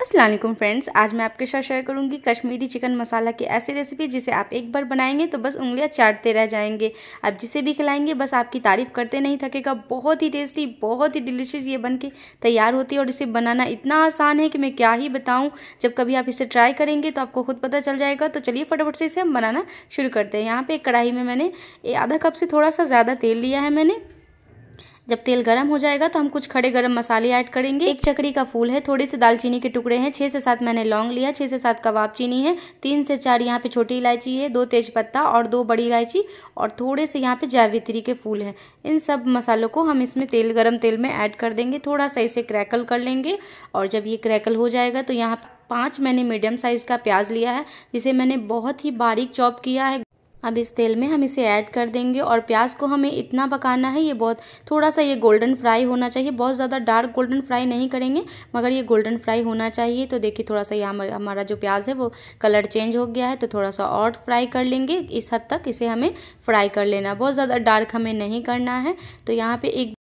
Aslam friends आज मैं आपके साथ शेयर करूंगी कश्मीरी चिकन मसाला की ऐसी रेसिपी जिसे आप एक बार बनाएंगे तो बस उंगलियां चाटते रह जाएंगे आप जिसे भी खिलाएंगे बस आपकी तारीफ़ करते नहीं थकेगा बहुत ही टेस्टी बहुत ही डिलीशियस ये बन के तैयार होती है और इसे बनाना इतना आसान है कि मैं क्या ही बताऊँ जब कभी आप इसे ट्राई करेंगे तो आपको खुद पता चल जाएगा तो चलिए फटाफट से इसे हम बनाना शुरू करते हैं यहाँ पर एक कढ़ाई में मैंने आधा कप से थोड़ा सा ज़्यादा तेल लिया है मैंने जब तेल गर्म हो जाएगा तो हम कुछ खड़े गर्म मसाले ऐड करेंगे एक चकड़ी का फूल है थोड़े से दालचीनी के टुकड़े हैं छः से सात मैंने लौंग लिया छः से सात कबाब चीनी है तीन से चार यहाँ पे छोटी इलायची है दो तेज़पत्ता और दो बड़ी इलायची और थोड़े से यहाँ पे जावित्री के फूल हैं इन सब मसालों को हम इसमें तेल गर्म तेल में ऐड कर देंगे थोड़ा सा इसे क्रैकल कर लेंगे और जब ये क्रैकल हो जाएगा तो यहाँ पाँच मैंने मीडियम साइज़ का प्याज लिया है जिसे मैंने बहुत ही बारीक चॉप किया है अब इस तेल में हम इसे ऐड कर देंगे और प्याज को हमें इतना पकाना है ये बहुत थोड़ा सा ये गोल्डन फ्राई होना चाहिए बहुत ज़्यादा डार्क गोल्डन फ्राई नहीं करेंगे मगर ये गोल्डन फ्राई होना चाहिए तो देखिए थोड़ा सा ये हमारा जो प्याज है वो कलर चेंज हो गया है तो थोड़ा सा और फ्राई कर लेंगे इस हद तक इसे हमें फ्राई कर लेना बहुत ज़्यादा डार्क हमें नहीं करना है तो यहाँ पर एक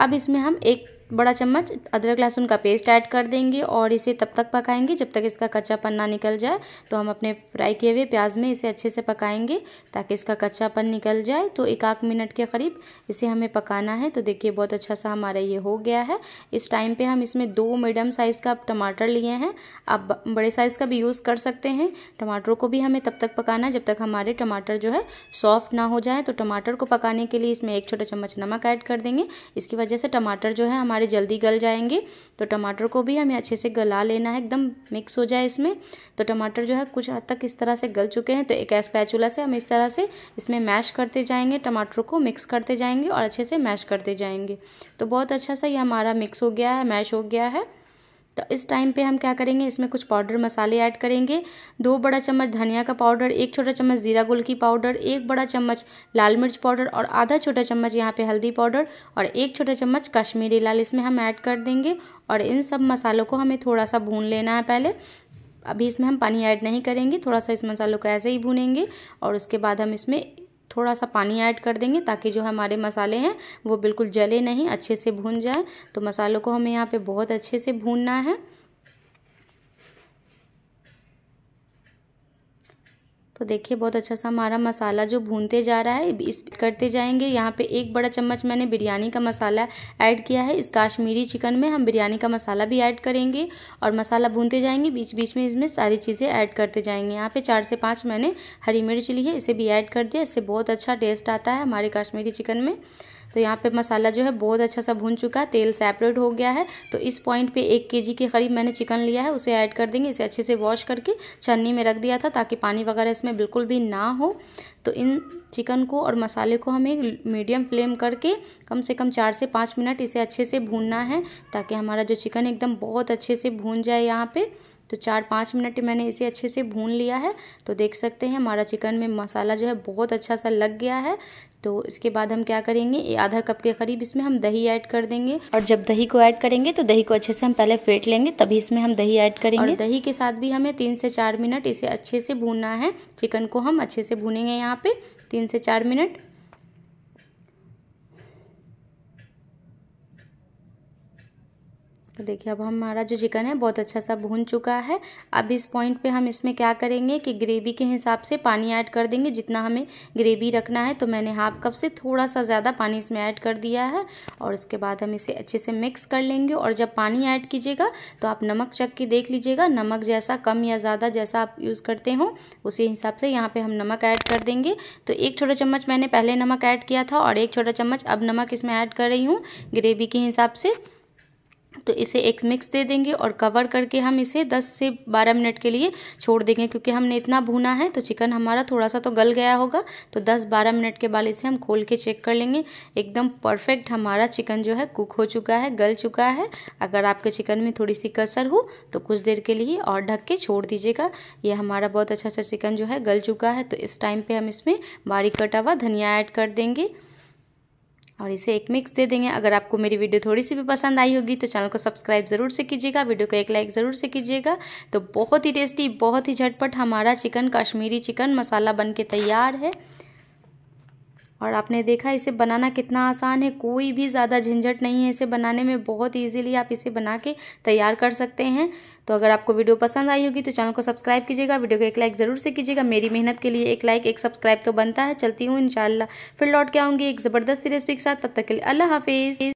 अब इसमें हम एक बड़ा चम्मच अदरक लहसुन का पेस्ट ऐड कर देंगे और इसे तब तक पकाएंगे जब तक इसका कच्चापन ना निकल जाए तो हम अपने फ्राई किए हुए प्याज में इसे अच्छे से पकाएंगे ताकि इसका कच्चापन निकल जाए तो एक आध मिनट के करीब इसे हमें पकाना है तो देखिए बहुत अच्छा सा हमारा ये हो गया है इस टाइम पर हम इसमें दो मीडियम साइज़ का टमाटर लिए हैं आप बड़े साइज़ का भी यूज़ कर सकते हैं टमाटरों को भी हमें तब तक पकाना है जब तक हमारे टमाटर जो है सॉफ्ट ना हो जाए तो टमाटर को पकाने के लिए इसमें एक छोटा चम्मच नमक ऐड कर देंगे इसकी वजह से टमाटर जो है हमारे हमारे जल्दी गल जाएंगे तो टमाटर को भी हमें अच्छे से गला लेना है एकदम मिक्स हो जाए इसमें तो टमाटर जो है कुछ हद तक इस तरह से गल चुके हैं तो एक एस्पैचुला से हम इस तरह से इसमें मैश करते जाएंगे टमाटर को मिक्स करते जाएंगे और अच्छे से मैश करते जाएंगे तो बहुत अच्छा सा ये हमारा मिक्स हो गया है मैश हो गया है तो इस टाइम पे हम क्या करेंगे इसमें कुछ पाउडर मसाले ऐड करेंगे दो बड़ा चम्मच धनिया का पाउडर एक छोटा चम्मच जीरा गुल की पाउडर एक बड़ा चम्मच लाल मिर्च पाउडर और आधा छोटा चम्मच यहाँ पे हल्दी पाउडर और एक छोटा चम्मच कश्मीरी लाल इसमें हम ऐड कर देंगे और इन सब मसालों को हमें थोड़ा सा भून लेना है पहले अभी इसमें हम पानी ऐड नहीं करेंगे थोड़ा सा इस मसालों को ऐसे ही भूनेंगे और उसके बाद हम इसमें थोड़ा सा पानी ऐड कर देंगे ताकि जो हमारे मसाले हैं वो बिल्कुल जले नहीं अच्छे से भून जाए तो मसालों को हमें यहाँ पे बहुत अच्छे से भूनना है तो देखिए बहुत अच्छा सा हमारा मसाला जो भूनते जा रहा है इस करते जाएंगे यहाँ पे एक बड़ा चम्मच मैंने बिरयानी का मसाला ऐड किया है इस काश्मीरी चिकन में हम बिरयानी का मसाला भी ऐड करेंगे और मसाला भूनते जाएंगे बीच बीच में इसमें सारी चीज़ें ऐड करते जाएंगे यहाँ पर चार से पाँच मैंने हरी मिर्च ली है इसे भी ऐड कर दिया इससे बहुत अच्छा टेस्ट आता है हमारे काश्मीरी चिकन में तो यहाँ पे मसाला जो है बहुत अच्छा सा भून चुका है तेल सेपरेट हो गया है तो इस पॉइंट पे एक के के करीब मैंने चिकन लिया है उसे ऐड कर देंगे इसे अच्छे से वॉश करके छन्नी में रख दिया था ताकि पानी वगैरह इसमें बिल्कुल भी ना हो तो इन चिकन को और मसाले को हमें मीडियम फ्लेम करके कम से कम चार से पाँच मिनट इसे अच्छे से भूनना है ताकि हमारा जो चिकन एकदम बहुत अच्छे से भून जाए यहाँ पर तो चार पाँच मिनट मैंने इसे अच्छे से भून लिया है तो देख सकते हैं हमारा चिकन में मसाला जो है बहुत अच्छा सा लग गया है तो इसके बाद हम क्या करेंगे आधा कप के करीब इसमें हम दही ऐड कर देंगे और जब दही को ऐड करेंगे तो दही को अच्छे से हम पहले फेंट लेंगे तभी इसमें हम दही ऐड करेंगे और दही के साथ भी हमें तीन से चार मिनट इसे अच्छे से भूनना है चिकन को हम अच्छे से भूनेंगे यहाँ पे तीन से चार मिनट तो देखिए अब हमारा जो चिकन है बहुत अच्छा सा भून चुका है अब इस पॉइंट पे हम इसमें क्या करेंगे कि ग्रेवी के हिसाब से पानी ऐड कर देंगे जितना हमें ग्रेवी रखना है तो मैंने हाफ कप से थोड़ा सा ज़्यादा पानी इसमें ऐड कर दिया है और इसके बाद हम इसे अच्छे से मिक्स कर लेंगे और जब पानी ऐड कीजिएगा तो आप नमक चख के देख लीजिएगा नमक जैसा कम या ज़्यादा जैसा आप यूज़ करते हो उसी हिसाब से यहाँ पर हम नमक ऐड कर देंगे तो एक छोटा चम्मच मैंने पहले नमक ऐड किया था और एक छोटा चम्मच अब नमक इसमें ऐड कर रही हूँ ग्रेवी के हिसाब से तो इसे एक मिक्स दे देंगे और कवर करके हम इसे 10 से 12 मिनट के लिए छोड़ देंगे क्योंकि हमने इतना भुना है तो चिकन हमारा थोड़ा सा तो गल गया होगा तो 10-12 मिनट के बाद इसे हम खोल के चेक कर लेंगे एकदम परफेक्ट हमारा चिकन जो है कुक हो चुका है गल चुका है अगर आपके चिकन में थोड़ी सी कसर हो तो कुछ देर के लिए और ढक के छोड़ दीजिएगा ये हमारा बहुत अच्छा अच्छा चिकन जो है गल चुका है तो इस टाइम पर हम इसमें बारीक कटा हुआ धनिया ऐड कर देंगे और इसे एक मिक्स दे देंगे अगर आपको मेरी वीडियो थोड़ी सी भी पसंद आई होगी तो चैनल को सब्सक्राइब ज़रूर से कीजिएगा वीडियो को एक लाइक ज़रूर से कीजिएगा तो बहुत ही टेस्टी बहुत ही झटपट हमारा चिकन कश्मीरी चिकन मसाला बन के तैयार है और आपने देखा इसे बनाना कितना आसान है कोई भी ज़्यादा झंझट नहीं है इसे बनाने में बहुत ईजिली आप इसे बना के तैयार कर सकते हैं तो अगर आपको वीडियो पसंद आई होगी तो चैनल को सब्सक्राइब कीजिएगा वीडियो को एक लाइक ज़रूर से कीजिएगा मेरी मेहनत के लिए एक लाइक एक सब्सक्राइब तो बनता है चलती हूँ इन फिर लौट के आऊँगी एक ज़बरदस्ती रेसिपी के साथ तब तक के लिए अल्लाह हाफिज़